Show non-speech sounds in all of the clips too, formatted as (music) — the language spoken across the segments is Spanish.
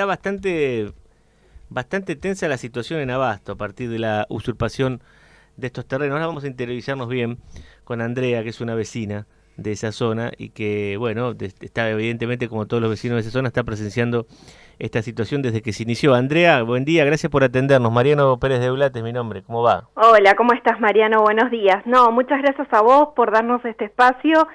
está bastante, bastante tensa la situación en Abasto a partir de la usurpación de estos terrenos. Ahora vamos a entrevistarnos bien con Andrea, que es una vecina de esa zona y que, bueno, está evidentemente, como todos los vecinos de esa zona, está presenciando esta situación desde que se inició. Andrea, buen día, gracias por atendernos. Mariano Pérez de Ulat es mi nombre, ¿cómo va? Hola, ¿cómo estás Mariano? Buenos días. No, muchas gracias a vos por darnos este espacio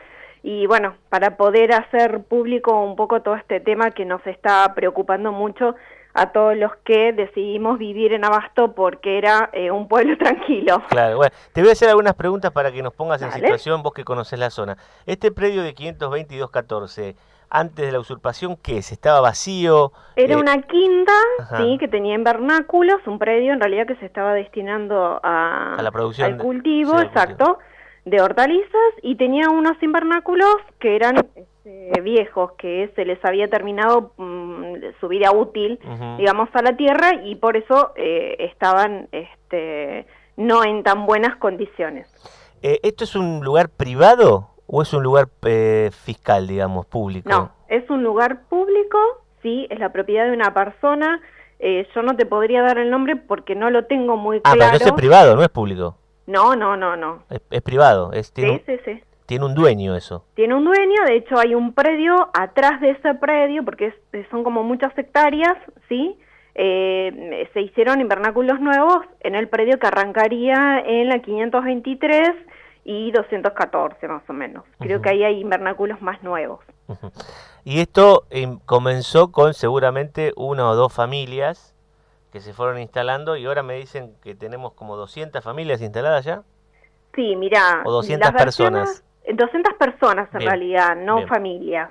y bueno, para poder hacer público un poco todo este tema que nos está preocupando mucho a todos los que decidimos vivir en Abasto porque era eh, un pueblo (laughs) tranquilo. Claro, bueno, te voy a hacer algunas preguntas para que nos pongas en situación, vos que conocés la zona. Este predio de 522-14, antes de la usurpación, ¿qué es? ¿Estaba vacío? Era eh, una quinta, sí, que tenía invernáculos, un predio en realidad que se estaba destinando a, la producción al cultivo, exacto de hortalizas y tenía unos invernáculos que eran este, viejos, que se les había terminado mm, su vida útil, digamos, a la tierra y por eso eh, estaban este, no en tan buenas condiciones. Eh, ¿Esto es un lugar privado o es un lugar eh, fiscal, digamos, público? No, es un lugar público, sí, es la propiedad de una persona. yo no te podría dar el nombre porque no lo tengo muy claro. Ah, pero es privado, no es público. No, no, no, no. Es, privado. Es, tiene, sí, un, sí, sí. tiene un dueño eso. Tiene un dueño, de hecho hay un predio atrás de ese predio, porque son como muchas hectáreas, ¿sí? Eh, se hicieron invernáculos nuevos en el predio que arrancaría en la 523 y 214 más o menos. Creo que ahí hay invernáculos más nuevos. Y esto em, comenzó con seguramente una o dos familias que se fueron instalando y ahora me dicen que tenemos como 200 familias instaladas ya. Sí, mira. O 200 personas. 200 personas en realidad, no familias.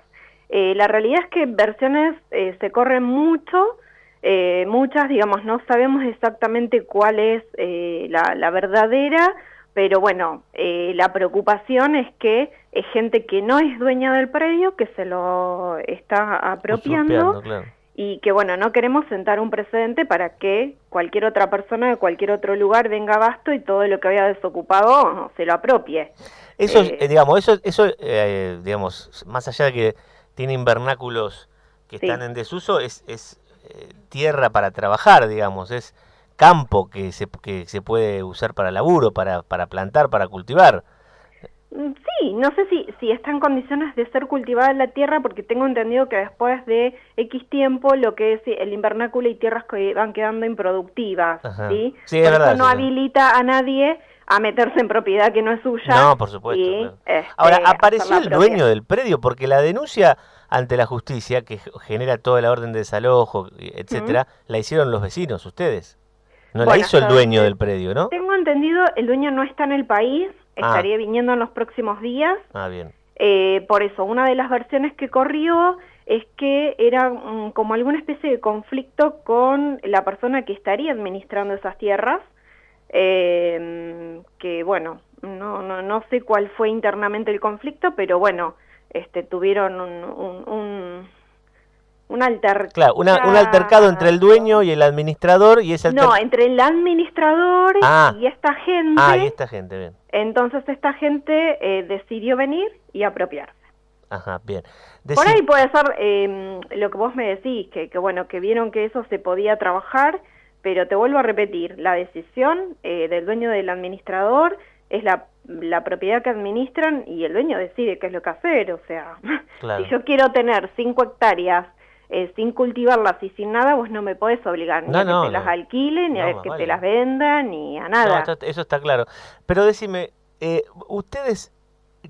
Eh, la realidad es que versiones eh, se corren mucho, eh, muchas, digamos, no sabemos exactamente cuál es la, verdadera, pero bueno, la preocupación es que es gente que no es dueña del predio, que se lo está apropiando. Claro y que bueno, no queremos sentar un precedente para que cualquier otra persona de cualquier otro lugar venga Basto y todo lo que había desocupado se lo apropie. Eso, eh, digamos, eso, eso eh, digamos, más allá de que tiene invernáculos que están en desuso, es, es eh, tierra para trabajar, digamos, es campo que se, que se puede usar para laburo, para, para plantar, para cultivar. Mm, sí, no sé si, si está en condiciones de ser cultivada la tierra, porque tengo entendido que después de X tiempo lo que es eh, el invernáculo y tierras que van quedando improductivas, ¿sí? es no habilita a nadie a meterse en propiedad que no es suya. No, por supuesto. Este, Ahora, apareció el dueño del predio, porque la denuncia ante la justicia, que genera toda la orden de desalojo, etcétera, la hicieron los vecinos, ustedes. No la hizo el dueño del predio, ¿no? Tengo entendido, el dueño no está en el país, Ah. Estaría viniendo en los próximos días. Ah, bien. Eh, por eso, una de las versiones que corrió es que era mm, como alguna especie de conflicto con la persona que estaría administrando esas tierras, em, que bueno, no, no, no sé cuál fue internamente el conflicto, pero bueno, este, tuvieron un un altercado. un altercado entre el dueño y el administrador y ese No, entre el administrador ah. y esta gente. Ah, y esta gente, bien. Entonces esta gente eh, decidió venir y apropiarse. Ajá, bien. Por ahí puede ser em, lo que vos me decís, que, bueno, que vieron que eso se podía trabajar, pero te vuelvo a repetir, la decisión eh, del dueño del administrador es la, propiedad que administran y el dueño decide qué es lo que hacer. O sea, (laughs) si yo quiero tener cinco hectáreas sin este, cultivarlas y sin nada, vos no me podés obligar ni a que te las alquilen, ni a que te las vendan, ni a nada. Eso, está claro. Pero decime, eh, ¿ustedes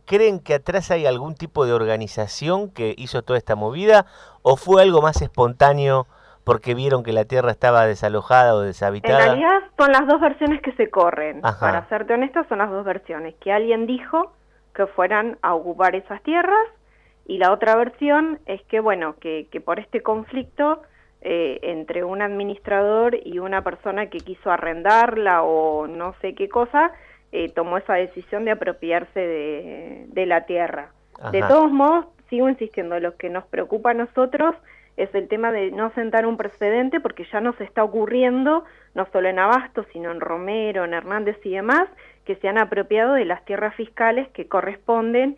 creen que atrás hay algún tipo de organización que hizo toda esta movida o fue algo más espontáneo? porque vieron que la tierra estaba desalojada o deshabitada. En realidad son las dos versiones que se corren. Para serte honesta, son las dos versiones. Que alguien dijo que fueran a ocupar esas tierras y la otra versión es que, bueno, que, por este conflicto eh, entre un administrador y una persona que quiso arrendarla o no sé qué cosa, eh, tomó esa decisión de apropiarse de, la tierra. De todos modos, sigo insistiendo, lo que nos preocupa a nosotros es el tema de no sentar un precedente porque ya nos está ocurriendo, no solo en Abasto, sino en Romero, en Hernández y demás, que se han apropiado de las tierras fiscales que corresponden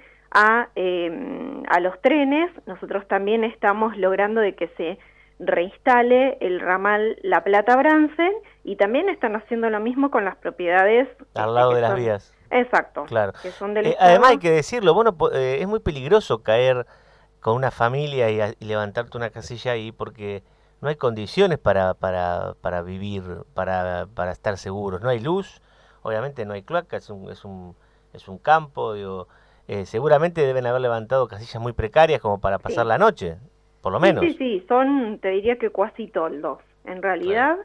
Em, a, los trenes. Nosotros también estamos logrando de que se reinstale el ramal La Plata-Bransen y también están haciendo lo mismo con las propiedades. Al lado de las vías. Exacto. Claro. Eh, además hay que decirlo, bueno, eh, es muy peligroso caer con una familia y, levantarte una casilla ahí porque no hay condiciones para, para, para vivir, para, para estar seguros. No hay luz, obviamente no hay cloaca, es un, es un, es un campo, digo, eh, seguramente deben haber levantado casillas muy precarias como para pasar la noche, por lo menos. Sí, sí, son, te diría que cuasi toldos, en realidad,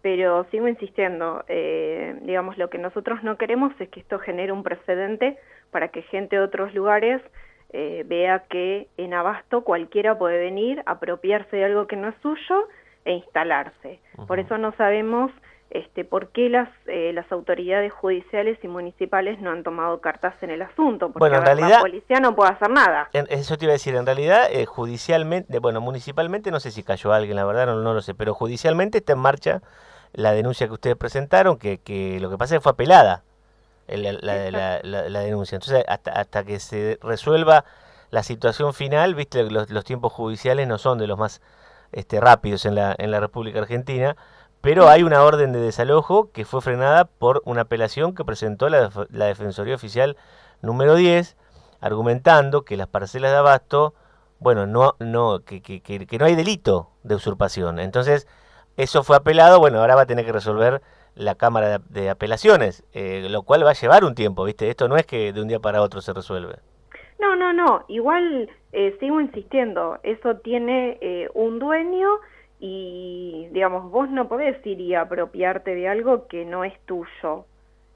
pero sigo insistiendo, eh, digamos, lo que nosotros no queremos es que esto genere un precedente para que gente de otros lugares eh, vea que en Abasto cualquiera puede venir, apropiarse de algo que no es suyo e instalarse. Por eso no sabemos este, por qué las, eh, las autoridades judiciales y municipales no han tomado cartas en el asunto, porque la policía no puede hacer nada. eso te iba a decir, en realidad eh, judicialmente, bueno, municipalmente no sé si cayó alguien, la verdad no, no, lo sé, pero judicialmente está en marcha la denuncia que ustedes presentaron, que, lo que pasa es que fue apelada eh, la, denuncia. Entonces, hasta, que se resuelva la situación final, viste, que los tiempos judiciales no son de los más este, rápidos la, en la República Argentina, pero hay una orden de desalojo que fue frenada por una apelación que presentó la, Defensoría Oficial número 10, argumentando que las parcelas de abasto, bueno, no, no, que, no hay delito de usurpación. Entonces, eso fue apelado, bueno, ahora va a tener que resolver la Cámara de, Apelaciones, eh, lo cual va a llevar un tiempo, ¿viste? Esto no es que de un día para otro se resuelve. No, no, no, igual eh, sigo insistiendo, eso tiene eh, un dueño y digamos, vos no podés ir y apropiarte de algo que no es tuyo.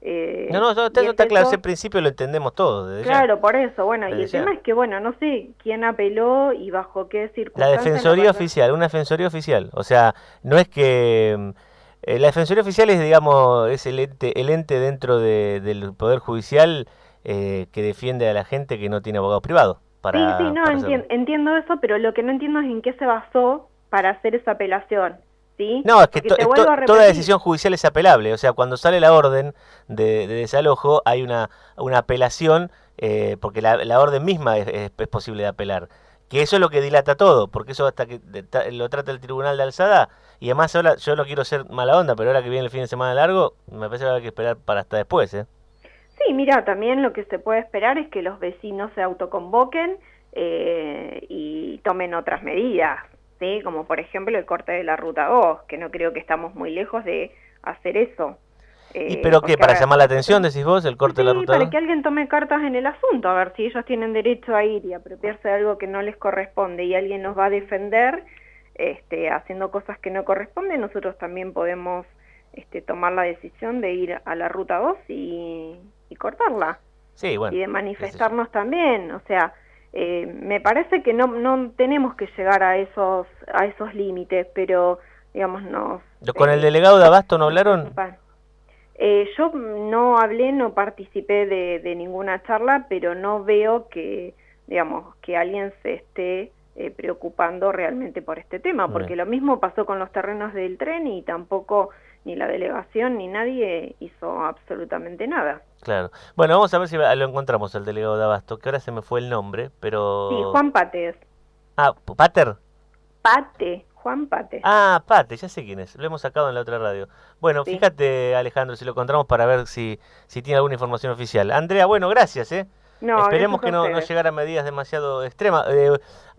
Eh, no, no, eso está, claro, ese principio lo entendemos todos. claro, por eso, bueno, y el tema es que, bueno, no sé quién apeló y bajo qué circunstancias. La Defensoría Oficial, una Defensoría Oficial, o sea, no es que... Mm, eh, la Defensoría Oficial es, digamos, es el ente, el ente dentro del Poder Judicial eh, que defiende a la gente que no tiene abogado privado. sí, sí, no, entiendo eso, pero lo que no entiendo es en qué se basó para hacer esa apelación. ¿Sí? No, es que toda decisión judicial es apelable. O sea, cuando sale la orden de, desalojo hay una, apelación eh, porque la, la, orden misma es, posible de apelar. Que eso es lo que dilata todo, porque eso hasta que lo trata el tribunal de alzada. Y además ahora yo no quiero ser mala onda, pero ahora que viene el fin de semana largo, me parece que va a que esperar para hasta después. ¿eh? Sí, mira, también lo que se puede esperar es que los vecinos se autoconvoquen eh, y tomen otras medidas. ¿sí? como por ejemplo el corte de la ruta 2, que no creo que estamos muy lejos de hacer eso. ¿Y eh, pero qué? ¿Para llamar la atención, decís vos, el corte de la ruta para que alguien tome cartas en el asunto, a ver si ellos tienen derecho a ir y apropiarse de algo que no les corresponde y alguien nos va a defender este, haciendo cosas que no corresponden, nosotros también podemos este, tomar la decisión de ir a la ruta 2 y, y cortarla. Sí, bueno. Y de manifestarnos también, o sea, eh, me parece que no, no tenemos que llegar a esos, a esos límites, pero digamos no. ¿Con el eh, delegado de Abasto no hablaron? Eh, yo no hablé, no participé de, ninguna charla, pero no veo que, digamos, que alguien se esté preocupando realmente por este tema, porque lo mismo pasó con los terrenos del tren y tampoco ni la delegación ni nadie hizo absolutamente nada. Claro. Bueno, vamos a ver si lo encontramos al delegado de Abasto, que ahora se me fue el nombre, pero... Sí, Juan Pater. Ah, ¿Pater? Pate, Juan Pate. Ah, Pate, ya sé quién es, lo hemos sacado en la otra radio. Bueno, fíjate Alejandro, si lo encontramos para ver si, si tiene alguna información oficial. Andrea, bueno, gracias, ¿eh? No, Esperemos que no, no, llegara a medidas demasiado extremas. Eh,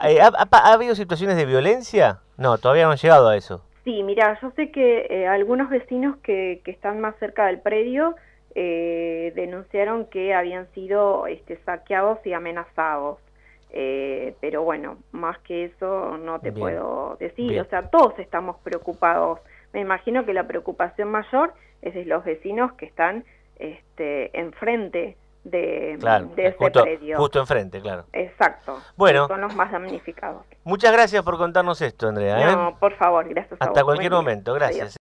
eh, ¿ha, habido situaciones de violencia? No, todavía no han llegado a eso. Sí, mira, yo sé que eh, algunos vecinos que, que están más cerca del predio eh, denunciaron que habían sido este, saqueados y amenazados. Eh, pero bueno, más que eso no te puedo decir. O sea, todos estamos preocupados. Me imagino que la preocupación mayor es de los vecinos que están este, enfrente de, de ese justo, predio. Justo enfrente, claro. Exacto. Bueno. Son los más damnificados. Muchas gracias por contarnos esto, Andrea. ¿eh? No, por favor, gracias Hasta cualquier momento, gracias.